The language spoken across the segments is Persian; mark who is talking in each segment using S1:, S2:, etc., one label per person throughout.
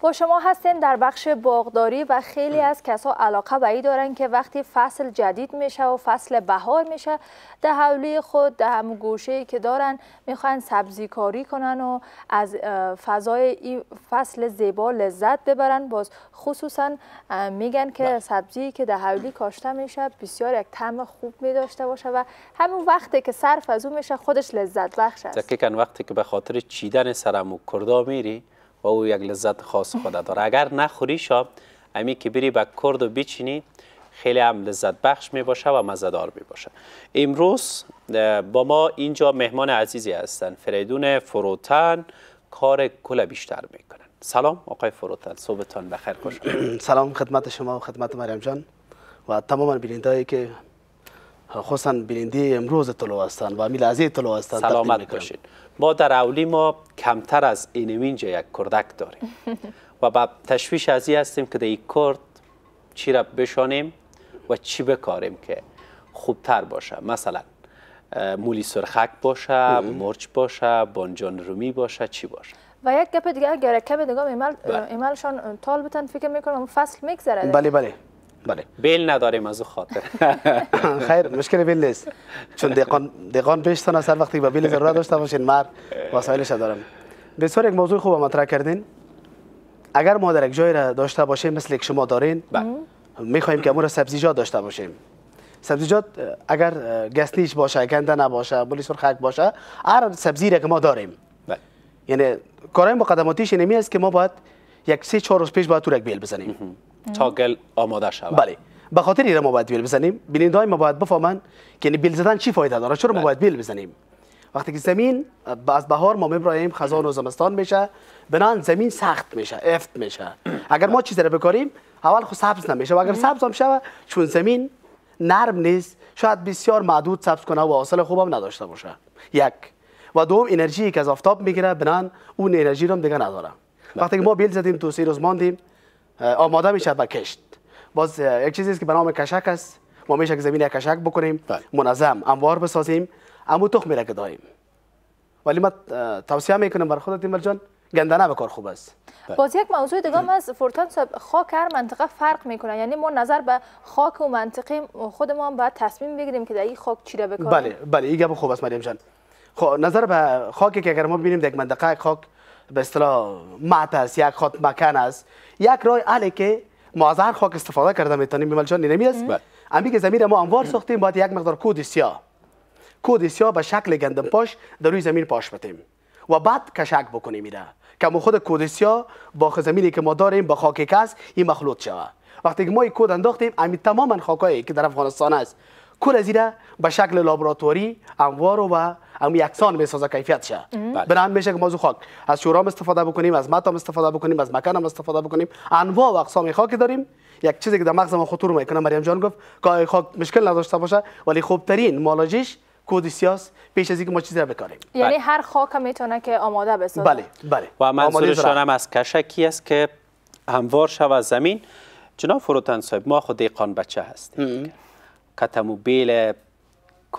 S1: با شما هستیم در بخش باغداری و خیلی از کسا علاقه به ای دارن که وقتی فصل جدید میشه و فصل بهار میشه در حولی خود در هم گوشه که دارن میخوان سبزی کاری کنن و از فضای این فصل زیبا لذت ببرن باز خصوصا میگن که بله. سبزی که در حولی کاشته میشه بسیار یک طعم خوب میداشته باشه و همون وقتی که صرف از اون میشه خودش لذت بخش است
S2: دقیقا وقتی که به خاطر چیدن سرمو میری و او یک لذت خاص خود داره اگر نخوری شا امی که بری به کرد و بچینی خیلی هم لذت بخش می باشه و مزدار می باشه امروز با ما اینجا مهمان عزیزی هستن فریدون فروتن کار کل بیشتر میکنن سلام آقای فروتن صبحتان بخیر خوش
S3: سلام خدمت شما و خدمت مریم جان و تمام بیننده که خصوصا بیننده امروز طلوع هستند و میلازه طلوع هستند سلامت باشید
S2: ما در اولی ما کمتر از اینوینجا یک کردک داریم و با تشویش ازی هستیم که در یک کرد چی را بشانیم و چی بکاریم که خوبتر باشه مثلا مولی سرخک باشه مرچ باشه بانجان رومی باشه چی باشه
S1: و یک گپ دیگه اگر کمی دیگه ایمال بله. طال فکر میکنم فصل میگذره
S3: بله بله بله بیل
S2: نداریم از او خاطر
S3: خیر مشکل بیل نیست چون دقان دقان پیشتون از هر وقتی با بیل ضرورت داشته باشین مر وسایلش دارم بسیار یک موضوع خوب مطرح کردین اگر ما در یک جایی را داشته باشیم مثل که شما دارین بله. میخوایم که را سبزیجات داشته باشیم سبزیجات اگر گسنیش باشه گنده نباشه بولی سرخک باشه هر سبزی را که ما داریم بله. یعنی کارهای مقدماتیش اینمی است که ما باید یک سه چهار روز پیش باید تو یک بیل بزنیم تا
S2: گل آماده
S3: شود بله به خاطر اینا ما باید بیل بزنیم بیننده ما باید بفهمن که یعنی بیل زدن چی فایده داره چرا ما بله. باید بیل بزنیم وقتی که زمین از بهار ما میبرایم خزان و زمستان میشه بنان زمین سخت میشه افت میشه اگر ما چیزی رو بکاریم اول خو سبز نمیشه و اگر سبز هم شود چون زمین نرم نیست شاید بسیار معدود سبز کنه و حاصل خوبم نداشته باشه یک و دوم انرژی که از آفتاب میگیره بنان اون انرژی رو هم دیگه نداره وقتی ما بیل زدیم تو سه روز ماندیم آماده میشه با کشت باز یک چیزی است که به نام کشک است ما میشه که زمین کشک بکنیم بله. منظم انوار بسازیم اما تخ را که داریم ولی ما توصیه میکنم بر خودت ایمل جان گندنه به کار خوب است بله.
S1: باز یک موضوع دیگه هم از فورتان صاحب خاک هر منطقه فرق میکنه یعنی ما نظر به خاک و منطقه خود ما باید تصمیم بگیریم که در این خاک چی را بکنیم بله
S3: بله این گپ خوب است مریم جان خب نظر به خاکی که اگر ما ببینیم در یک منطقه خاک به اصطلاح مت است یک خط مکن است یک رای علی که ما از هر خاک استفاده کرده میتونیم بیمال جان نمی است امی که زمین ما انوار ساختیم باید یک مقدار کود سیاه کود سیاه به شکل گندم پاش در روی زمین پاش بتیم و بعد کشک بکنیم میره که ما خود کود سیاه با زمینی که ما داریم با خاک کس این مخلوط شود وقتی که ما این کود انداختیم امی تماما خاکایی که در افغانستان است کل ازیره به شکل لابراتوری انوار و اما یکسان میسازه کیفیتش بنان میشه که ما خاک از شورام استفاده بکنیم از متام استفاده بکنیم از مکانم استفاده بکنیم انواع و اقسام خاک داریم یک چیزی که در مغز ما خطور میکنه مریم جان گفت که خاک مشکل نداشته باشه ولی خوبترین مالاجیش کود سیاس پیش از اینکه ما چیزی را بکاریم
S1: یعنی هر خاک میتونه که آماده بسازه بله
S3: بله و منظورشان هم از کشکی
S2: است که هموار شوه زمین جناب فروتن صاحب ما خود دیقان بچه هستیم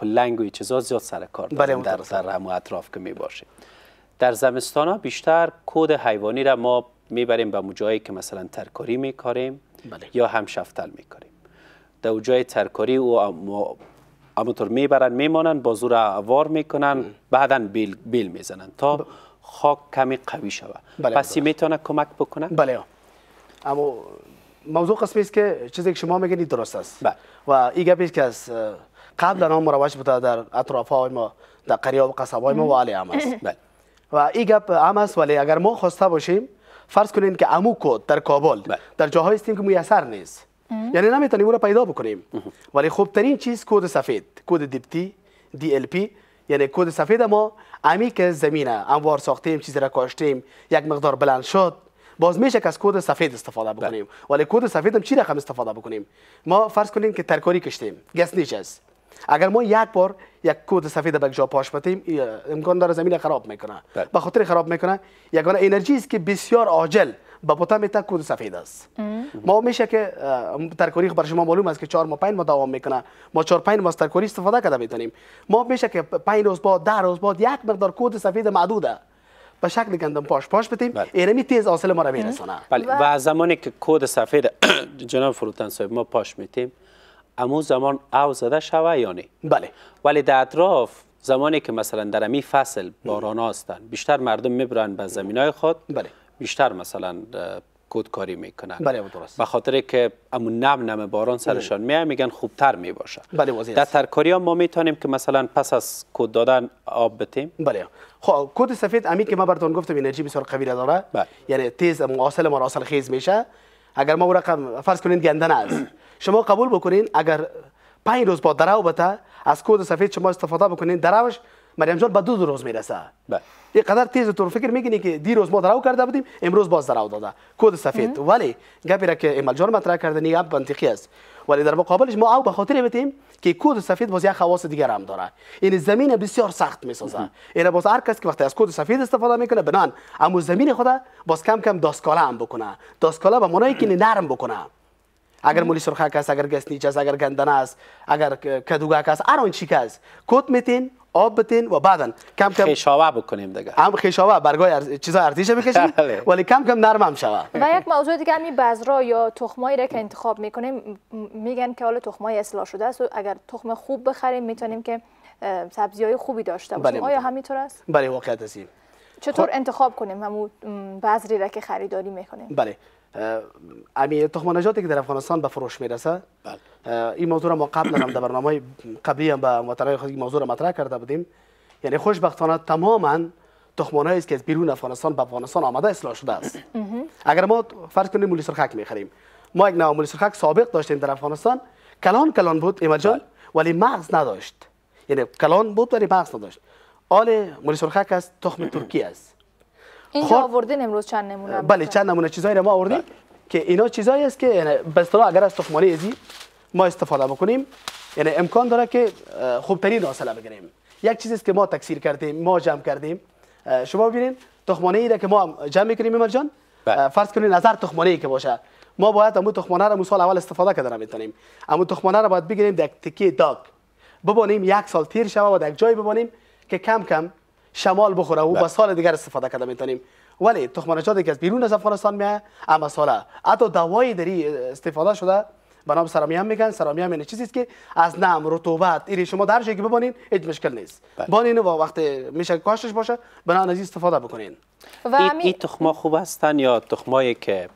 S2: کلنگ و چیزا زیاد سر کار داریم بله، در, سر هم اطراف که می باشه در زمستان ها بیشتر کود حیوانی را ما میبریم به جایی که مثلا ترکاری میکاریم بله. یا هم شفتل میکاریم در جای ترکاری و همونطور میبرن میمانن بازو را وار میکنن بعدا بیل, بیل میزنن تا خاک کمی قوی شود بله پس میتونه کمک
S3: بکنه بله اما موضوع قسمی است که چیزی که شما میگید درست است بله. و این گپی که از قبل هم رواج بوده در اطراف های ما در قریه و قصب ما والی هم است بله. و این گپ هم ولی اگر ما خواسته باشیم فرض کنین که امو کد در کابل بله. در جاهای استیم که میسر نیست یعنی نمیتونیم او را پیدا بکنیم ولی خوبترین چیز کد سفید کد دیپتی دی ال پی یعنی کد سفید ما امی که زمینه انوار ساختیم چیزی را کاشتیم یک مقدار بلند شد باز میشه که از کد سفید استفاده بله. بکنیم ولی کد سفید هم چی رقم استفاده بکنیم ما فرض کنیم که ترکاری کشتیم گس نیچ اگر ما یک بار یک کود سفید به جا پاش بتیم امکان داره زمین خراب میکنه بله. به خاطر خراب میکنه یگانه انرژی است که بسیار عاجل به پوتا میتا کود سفید است ما میشه که ترکاری خب بر شما معلوم است که 4 ما 5 ما دوام میکنه ما 4 5 ما ترکوری استفاده کرده میتونیم ما میشه که 5 روز بعد 10 روز بعد یک مقدار کود سفید معدوده به شکل گندم پاش پاش بدیم می بله. تیز حاصل ما را میرسونه بله. و
S2: زمانی که کود سفید جناب فروتن صاحب ما پاش میتیم امو زمان او زده شوه یا نه بله ولی در اطراف زمانی که مثلا در امی فصل باران هستن بیشتر مردم میبرن به زمین های خود بله. بیشتر مثلا کودکاری میکنن بله به خاطر که امون نم نم باران سرشان میاد میگن خوبتر میباشه بله واضح در ترکاری ها ما میتونیم که مثلا پس از کود دادن آب
S3: بتیم بله خب کود سفید امی که ما برتون گفتم انرژی بسیار قوی داره بله. یعنی تیز مواصله مراسل خیز میشه اگر ما او رقم فرض کنین گندنه است شما قبول بکنین اگر پنج روز با دراو بته از کود سفید شما استفاده بکنین دراوش مریم جان به دو, دو روز میرسه بله. یه قدر تیز تو فکر میکنی که دیروز ما دراو کرده بودیم امروز باز دراو داده کد سفید ولی گپی را که ایمال جان مطرح کرده نیه منطقی است ولی در مقابلش ما او به خاطر بتیم که کد سفید باز یک خواص دیگر هم داره این یعنی زمین بسیار سخت میسازه این باز هر کس که وقتی از کد سفید استفاده میکنه بنان اما زمین خود باز کم کم داسکاله هم بکنه داسکاله به منایی که نرم بکنه اگر مولی سرخه کس اگر گس اگر گندنه است اگر کدوگاه کس هر کد میتین آب بتین و بعدا کم کم خیشاوه بکنیم دیگه هم خیشاوه برگای ارز... چیزا ارتیشه بکشیم بله. ولی کم کم نرم هم شوه و
S1: یک موضوع دیگه همین بذرا یا تخمایی را که انتخاب میکنیم میگن که حالا تخمای اصلاح شده است و اگر تخم خوب بخریم میتونیم که سبزی های خوبی داشته باشیم بله. آیا همینطور است
S3: بله واقعیت هستیم
S1: چطور خب. انتخاب کنیم همون بذری را که خریداری
S3: میکنیم بله امی تخم که در افغانستان به فروش میرسه بله. این موضوع را ما قبل هم در برنامه قبلی هم به مطرح خود موضوع را مطرح کرده بودیم یعنی خوشبختانه تماما تخمانه است که از بیرون افغانستان به افغانستان آمده اصلاح شده است اگر ما فرض کنیم مولی سرخک میخریم ما یک نوع مولی سرخک سابق داشتیم در افغانستان کلان کلان بود جان بله. ولی مغز نداشت یعنی کلان بود ولی مغز نداشت آل مولی سرخک است تخم ترکی است
S1: اینجا خب آوردین امروز چند نمونه
S3: بله چند نمونه چیزایی رو ما آوردیم بله. که اینا چیزایی است که یعنی به اصطلاح اگر از تخمانه ازی ما استفاده بکنیم یعنی امکان داره که خوبترین حاصله بگیریم یک چیزی است که ما تکثیر کردیم ما جمع کردیم شما ببینید تخمانه ای که ما جمع میکنیم امیر جان بله. فرض کنید نظر تخمانه ای که باشه ما باید امو تخمانه را مثال اول استفاده کرده میتونیم امو تخمانه را باید بگیریم در تکه داغ ببانیم یک سال تیر شوه و در جای ببانیم که کم کم شمال بخوره و با بله. سال دیگر استفاده کرده میتونیم ولی تخمنجاتی که از بیرون از افغانستان میاد اما ساله حتی دوای دری استفاده شده به نام سرامیه میگن سرامیه یعنی چیزی است که از نم رطوبت ایری شما در که ببانین هیچ مشکل نیست بله. بانین و وقتی میشه کاشتش باشه نام از استفاده بکنین و این ای
S2: تخما خوب هستن یا تخمایی که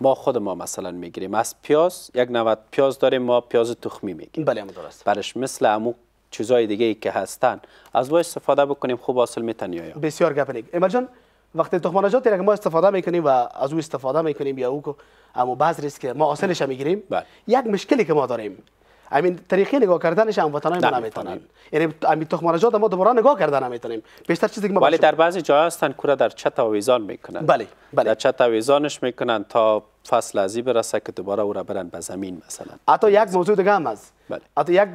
S2: ما خود ما مثلا میگیریم از پیاز یک نوت پیاز داریم ما پیاز تخمی میگیریم بله درست برش مثل امو چیزای دیگه ای که هستن از ما استفاده بکنیم خوب حاصل میتن یا
S3: بسیار گپ امال جان وقتی تخم را که ما استفاده میکنیم و از او استفاده میکنیم یا او اما بعض ریس که ما حاصلش میگیریم بله. یک مشکلی که ما داریم این تاریخی نگاه کردنش هم وطنای ما نمیتونن یعنی امین تخم ما دوباره نگاه کردن نمیتونیم بیشتر چیزی که ما ولی در
S2: بعضی جاها هستن کوره در چت آویزان میکنن بله بله در چت آویزانش میکنن تا فصل ازی برسه که دوباره او را برن به زمین مثلا
S3: حتی یک موضوع دیگه هم است بله. حتی یک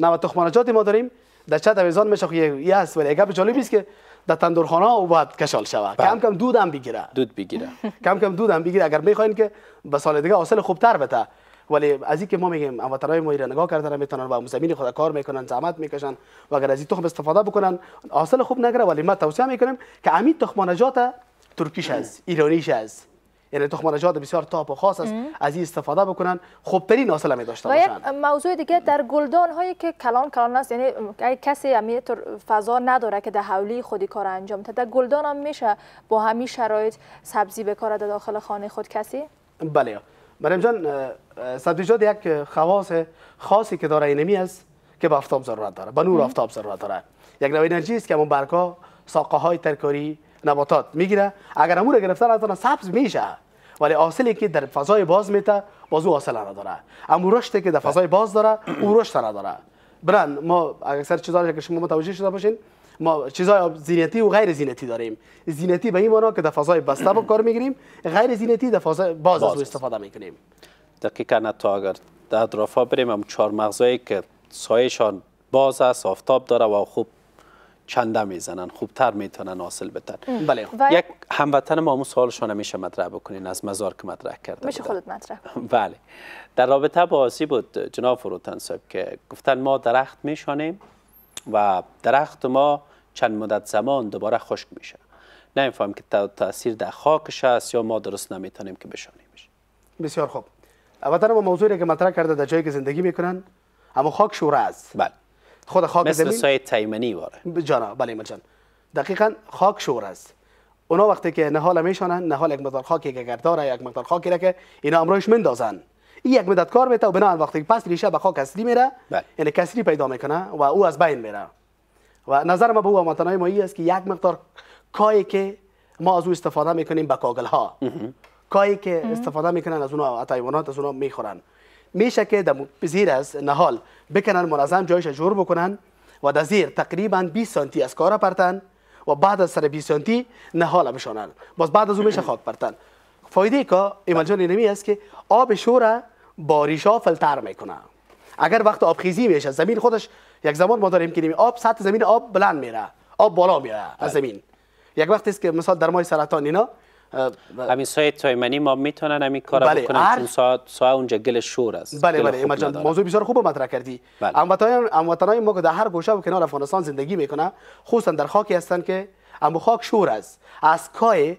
S3: نوع تخمانجات ما داریم در چه تویزان میشه که یه هست ولی گپ جالبی است که در تندورخانه او باید کشال شود بله. کم کم دود هم بگیره دود بگیره کم کم دود هم بگیره اگر میخواین که به سال دیگه حاصل خوبتر بته ولی از اینکه ما میگیم هموطنای ما ایران نگاه کردن میتونن و زمین خود کار میکنن زحمت میکشن و اگر از این تخم استفاده بکنن حاصل خوب نگره ولی ما توصیه میکنیم که امید تخمانجات ترکیش است ایرانیش است یعنی تخم بسیار تاپ و خاص است از این استفاده بکنن خوبترین حاصل می داشته باشند
S1: موضوع دیگه در گلدان هایی که کلان کلان است یعنی کسی همینطور فضا نداره که در حولی خودی کار انجام بده در گلدان هم میشه با همین شرایط سبزی بکاره در داخل خانه خود کسی
S3: بله مریم جان سبزیجات یک خواص خاصی که داره اینمی است که به آفتاب ضرورت داره به نور آفتاب ضرورت داره یک نوع انرژی است که اون ساقه های ترکاری نباتات میگیره اگر امور گرفتن از سبز میشه ولی اصلی که در فضای باز میته باز او حاصل نداره اما که در فضای باز داره او رشد نداره برن ما اکثر چیزا که شما متوجه شده باشین ما چیزای زینتی و غیر زینتی داریم زینتی به این معنا که در فضای بسته با کار میگیریم غیر زینتی در فضای باز, استفاده میکنیم
S2: دقیقا تا اگر در اطرافا بریم هم چهار مغزایی که سایشان باز است آفتاب داره و خوب چنده میزنن خوبتر میتونن حاصل بتن بله یک هموطن ما همون سوالشو میشه مطرح بکنین از مزار که مطرح کرده میشه خودت مطرح بله در رابطه با آسی بود جناب فروتن صاحب که گفتن ما درخت میشانیم و درخت ما چند مدت زمان دوباره خشک میشه نمیفهم که تاثیر در خاکش است یا ما درست نمیتونیم که بشانیمش
S3: بسیار خوب وطن ما موضوعی که مطرح کرده در جایی که زندگی میکنن اما خاک شوره است بله خود خاک مثل زمین مثل سایت
S2: تایمنی واره
S3: جانا بله مجان دقیقا خاک شور است اونا وقتی که نهال میشانن نهال یک مقدار خاکی که داره یک مقدار خاکی را که اینا امروش مندازن این یک مدت کار میته و بنا وقتی پس ریشه به خاک اصلی میره بله. یعنی کسری پیدا میکنه و او از بین میره و نظر ما به او متنای ما است که یک مقدار کایی که ما از او استفاده میکنیم به کاگل ها کایی که استفاده میکنن از اونها حیوانات از میخورن میشه که در زیر از نهال بکنن منظم جایش جور بکنن و در زیر تقریبا 20 سانتی از کار پرتن و بعد از سر 20 سانتی نهال بشانن باز بعد از اون میشه خاک پرتن فایده که ایمال جان اینمی است که آب شور با ریشا فلتر میکنه اگر وقت آبخیزی میشه زمین خودش یک زمان ما داریم که آب سطح زمین آب بلند میره آب بالا میره از بله. زمین یک وقت است که مثال در مای سرطان اینا همین
S2: سایه تایمنی ما میتونن همین کارا بله بکنن چون ساعت سا اونجا گل شور است بله بله موضوع
S3: بسیار خوب مطرح کردی بله. هموطنان ما که در هر گوشه و کنار افغانستان زندگی میکنه خصوصا در خاکی هستند که اما خاک شور است از کای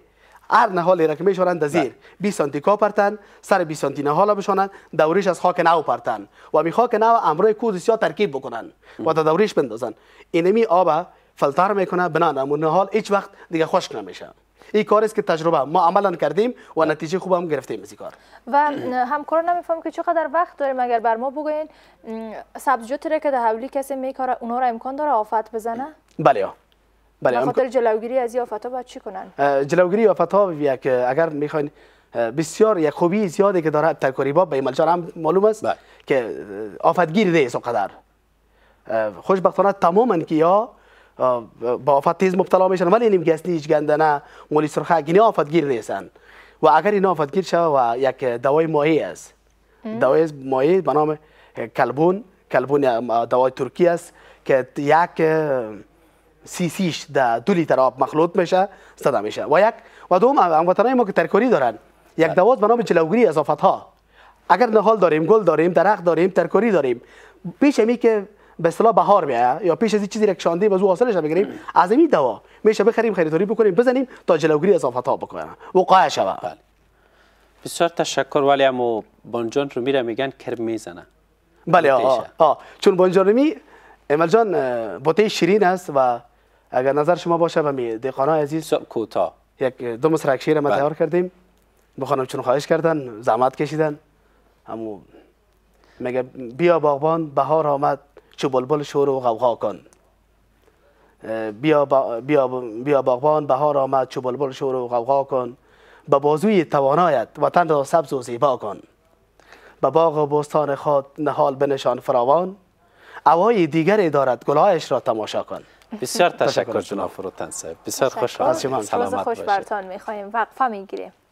S3: هر نهالی را که میشورند زیر 20 بله. سانتی کا پرتن سر 20 سانتی نهال بشانند دوریش از خاک نو پرتن و می خاک نو امرای کود سیا ترکیب بکنن و تا دوریش بندازن اینمی آب فلتر میکنه بنا نمونه حال هیچ وقت دیگه خشک نمیشه این کار است که تجربه ما عملا کردیم و نتیجه خوب هم گرفتیم از کار
S1: و همکاران نمیفهم که چقدر وقت داریم اگر بر ما بگوین سبزیجات را که در حولی کسی میکاره اونا را امکان داره آفت بزنه
S3: بله بله خاطر
S1: جلوگیری از این آفت ها باید چی کنن
S3: جلوگیری آفت ها یک اگر میخواین بسیار یک خوبی زیاده که داره تقریبا به ملچار هم معلوم است بله. که آفتگیر ده خوشبختانه تماما که یا با آفت تیز مبتلا میشن ولی نیم گسلی هیچ گنده نه مولی سرخک آفت گیر نیستن و اگر آفت گیر شد و یک دوای ماهی است دوای ماهی به نام کلبون کلبون دوای ترکی است که یک سی سیش در دو لیتر آب مخلوط میشه زده میشه و یک و دوم هموطنای ما که ترکاری دارن یک دوات به نام جلوگیری از ها اگر نهال داریم گل داریم درخت داریم ترکاری داریم پیش که به اصطلاح بهار بیاید یا پیش از چیزی را کشانده به حاصلش بگیریم از این دوا میشه بخریم خریداری بکنیم بزنیم تا جلوگیری از آفات ها بکنیم وقایع شوه بله.
S2: بسیار تشکر ولی هم بانجان رو میره میگن کرم میزنه
S3: بله آه, چون بانجان می امل جان بوته شیرین است و اگر نظر شما باشه به دیقانا عزیز کوتا یک دو مسرک شیر ما بله. تیار کردیم بخوانم چون خواهش کردن زحمت کشیدن همو میگه بیا باغبان بهار آمد چو بلبل شور و غوغا کن بیا, با بیا, بیا باغبان بهار آمد چو بلبل شور و غوغا کن به بازوی توانایت وطن را سبز و زیبا کن با باغ و بستان خود نهال بنشان فراوان اوای دیگری دارد گلایش را تماشا کن بسیار تشکر جناب
S2: فروتن صاحب
S3: بسیار خوش آمدید سلامت خوش برتان
S1: میخواهیم وقفه میگیریم